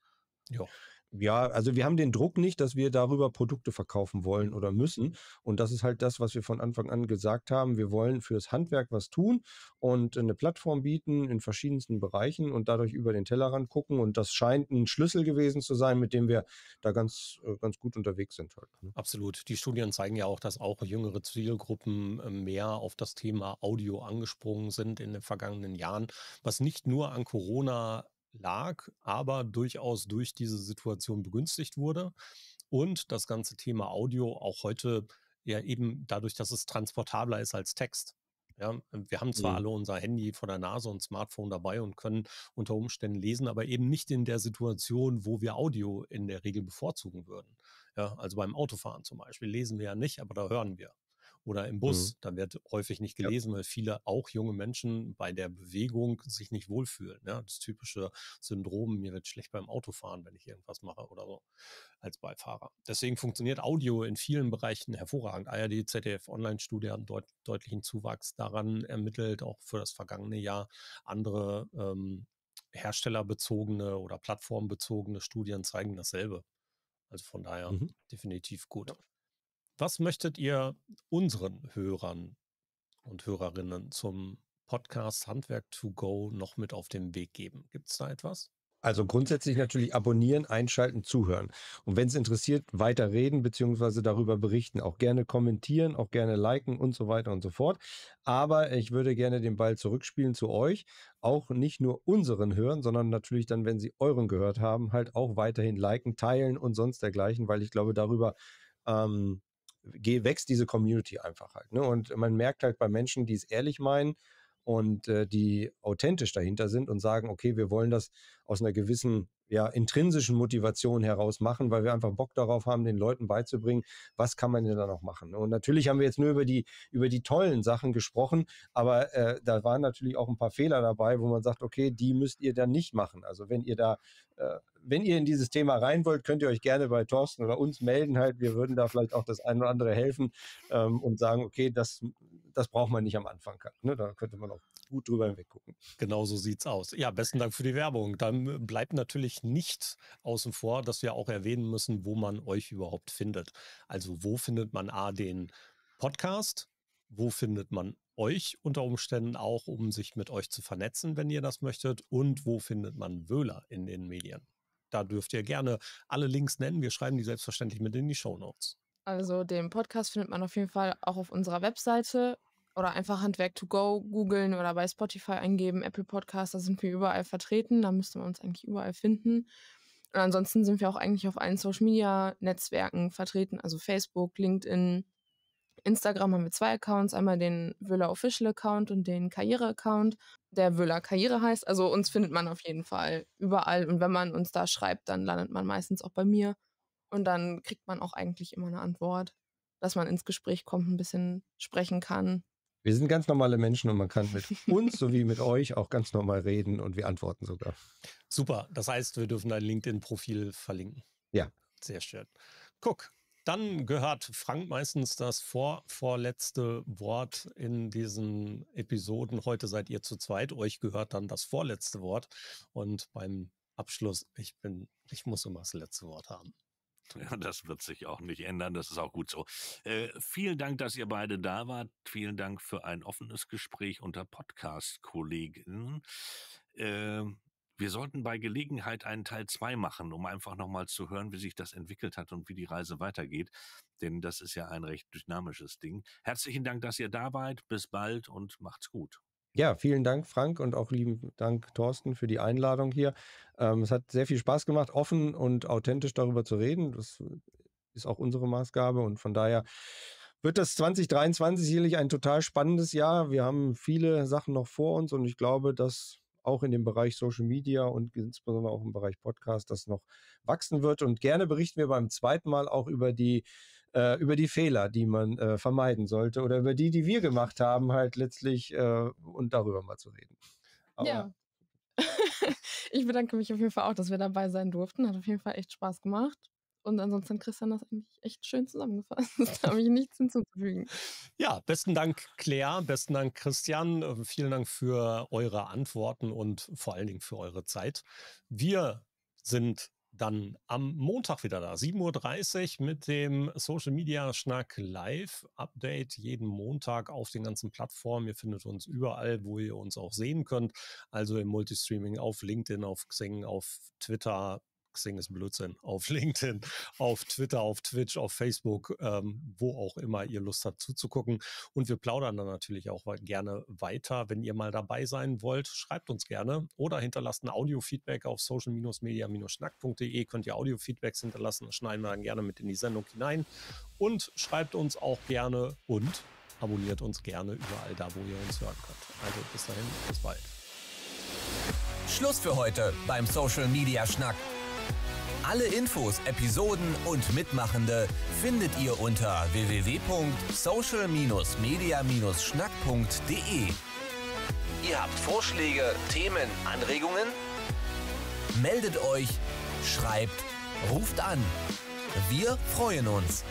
Ja. Ja, also wir haben den Druck nicht, dass wir darüber Produkte verkaufen wollen oder müssen. Mhm. Und das ist halt das, was wir von Anfang an gesagt haben. Wir wollen fürs Handwerk was tun und eine Plattform bieten in verschiedensten Bereichen und dadurch über den Tellerrand gucken. Und das scheint ein Schlüssel gewesen zu sein, mit dem wir da ganz, äh, ganz gut unterwegs sind. Halt, ne? Absolut. Die Studien zeigen ja auch, dass auch jüngere Zielgruppen äh, mehr auf das Thema Audio angesprungen sind in den vergangenen Jahren, was nicht nur an Corona lag, aber durchaus durch diese Situation begünstigt wurde. Und das ganze Thema Audio auch heute ja eben dadurch, dass es transportabler ist als Text. Ja, wir haben zwar mhm. alle unser Handy vor der Nase und Smartphone dabei und können unter Umständen lesen, aber eben nicht in der Situation, wo wir Audio in der Regel bevorzugen würden. Ja, also beim Autofahren zum Beispiel lesen wir ja nicht, aber da hören wir oder im mhm. Bus. Mhm. Da wird häufig nicht gelesen, ja. weil viele auch junge Menschen bei der Bewegung sich nicht wohlfühlen. Ja, ne? das typische Syndrom, mir wird schlecht beim Autofahren, wenn ich irgendwas mache oder so als Beifahrer. Deswegen funktioniert Audio in vielen Bereichen hervorragend. ARD, ZDF Online-Studie haben deut deutlichen Zuwachs daran ermittelt, auch für das vergangene Jahr. Andere ähm, herstellerbezogene oder plattformbezogene Studien zeigen dasselbe. Also von daher mhm. definitiv gut. Ja. Was möchtet ihr unseren Hörern und Hörerinnen zum Podcast Handwerk to Go noch mit auf den Weg geben? Gibt es da etwas? Also grundsätzlich natürlich abonnieren, einschalten, zuhören. Und wenn es interessiert, weiter reden bzw. darüber berichten. Auch gerne kommentieren, auch gerne liken und so weiter und so fort. Aber ich würde gerne den Ball zurückspielen zu euch. Auch nicht nur unseren hören, sondern natürlich dann, wenn sie euren gehört haben, halt auch weiterhin liken, teilen und sonst dergleichen, weil ich glaube, darüber ähm, wächst diese Community einfach halt. Ne? Und man merkt halt bei Menschen, die es ehrlich meinen und äh, die authentisch dahinter sind und sagen, okay, wir wollen das aus einer gewissen ja, intrinsischen Motivation heraus machen, weil wir einfach Bock darauf haben, den Leuten beizubringen, was kann man denn da noch machen. Ne? Und natürlich haben wir jetzt nur über die, über die tollen Sachen gesprochen, aber äh, da waren natürlich auch ein paar Fehler dabei, wo man sagt, okay, die müsst ihr dann nicht machen. Also wenn ihr da äh, wenn ihr in dieses Thema rein wollt, könnt ihr euch gerne bei Thorsten oder uns melden halt. Wir würden da vielleicht auch das eine oder andere helfen ähm, und sagen, okay, das, das braucht man nicht am Anfang. Halt, ne? Da könnte man auch gut drüber hinweggucken. Genau so sieht's aus. Ja, besten Dank für die Werbung. Dann bleibt natürlich nicht außen vor, dass wir auch erwähnen müssen, wo man euch überhaupt findet. Also wo findet man A, den Podcast? Wo findet man euch unter Umständen auch, um sich mit euch zu vernetzen, wenn ihr das möchtet? Und wo findet man Wöhler in den Medien? Da dürft ihr gerne alle Links nennen. Wir schreiben die selbstverständlich mit in die Show Notes. Also den Podcast findet man auf jeden Fall auch auf unserer Webseite oder einfach Handwerk to go googeln oder bei Spotify eingeben, Apple Podcast, da sind wir überall vertreten, da müsste man uns eigentlich überall finden. Und ansonsten sind wir auch eigentlich auf allen Social Media Netzwerken vertreten, also Facebook, LinkedIn, Instagram haben wir zwei Accounts, einmal den Wöhler Official Account und den Karriere Account, der Wöhler Karriere heißt. Also uns findet man auf jeden Fall überall und wenn man uns da schreibt, dann landet man meistens auch bei mir und dann kriegt man auch eigentlich immer eine Antwort, dass man ins Gespräch kommt, ein bisschen sprechen kann. Wir sind ganz normale Menschen und man kann mit [laughs] uns sowie mit euch auch ganz normal reden und wir antworten sogar. Super, das heißt, wir dürfen dein LinkedIn-Profil verlinken. Ja. Sehr schön. Guck, dann gehört Frank meistens das vorletzte Wort in diesen Episoden. Heute seid ihr zu zweit. Euch gehört dann das vorletzte Wort. Und beim Abschluss, ich bin, ich muss immer das letzte Wort haben. Ja, das wird sich auch nicht ändern. Das ist auch gut so. Äh, vielen Dank, dass ihr beide da wart. Vielen Dank für ein offenes Gespräch unter Podcast-Kolleginnen. Äh, wir sollten bei Gelegenheit einen Teil 2 machen, um einfach nochmal zu hören, wie sich das entwickelt hat und wie die Reise weitergeht. Denn das ist ja ein recht dynamisches Ding. Herzlichen Dank, dass ihr da wart. Bis bald und macht's gut. Ja, vielen Dank, Frank, und auch lieben Dank, Thorsten, für die Einladung hier. Ähm, es hat sehr viel Spaß gemacht, offen und authentisch darüber zu reden. Das ist auch unsere Maßgabe und von daher wird das 2023 sicherlich ein total spannendes Jahr. Wir haben viele Sachen noch vor uns und ich glaube, dass auch in dem Bereich Social Media und insbesondere auch im Bereich Podcast das noch wachsen wird. Und gerne berichten wir beim zweiten Mal auch über die, äh, über die Fehler, die man äh, vermeiden sollte oder über die, die wir gemacht haben, halt letztlich äh, und darüber mal zu reden. Aber ja. [laughs] ich bedanke mich auf jeden Fall auch, dass wir dabei sein durften. Hat auf jeden Fall echt Spaß gemacht. Und ansonsten Christian das eigentlich echt schön zusammengefasst. [laughs] Da habe ich nichts hinzuzufügen. Ja, besten Dank, Claire, besten Dank, Christian. Ähm, vielen Dank für eure Antworten und vor allen Dingen für eure Zeit. Wir sind dann am Montag wieder da, 7.30 Uhr mit dem Social Media Schnack Live Update jeden Montag auf den ganzen Plattformen. Ihr findet uns überall, wo ihr uns auch sehen könnt. Also im Multistreaming, auf LinkedIn, auf Xing, auf Twitter, Xing ist Blödsinn, auf [laughs] LinkedIn, auf Twitter, auf Twitch, auf Facebook, ähm, wo auch immer ihr Lust habt zuzugucken. Und wir plaudern dann natürlich auch gerne weiter. Wenn ihr mal dabei sein wollt, schreibt uns gerne oder hinterlasst ein Audio-Feedback auf social-media-schnack.de. Könnt ihr Audio-Feedbacks hinterlassen, schneiden wir dann gerne mit in die Sendung hinein. Und schreibt uns auch gerne und abonniert uns gerne überall da, wo ihr uns hören könnt. Also bis dahin, bis bald. Schluss für heute beim Social Media Schnack. Alle Infos, Episoden und Mitmachende findet ihr unter www.social-media-schnack.de. Ihr habt Vorschläge, Themen, Anregungen? Meldet euch, schreibt, ruft an. Wir freuen uns.